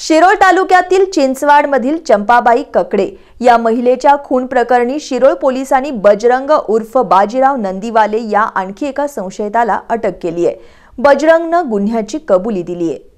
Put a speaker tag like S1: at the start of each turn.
S1: शिरोळ तालुक्यातील चिंचवाडमधील चंपाबाई ककडे या महिलेच्या खून प्रकरणी शिरोळ पोलिसांनी बजरंग उर्फ बाजीराव नंदीवाले या आणखी एका संशयिताला अटक केली आहे बजरंगनं गुन्ह्याची कबुली दिली आहे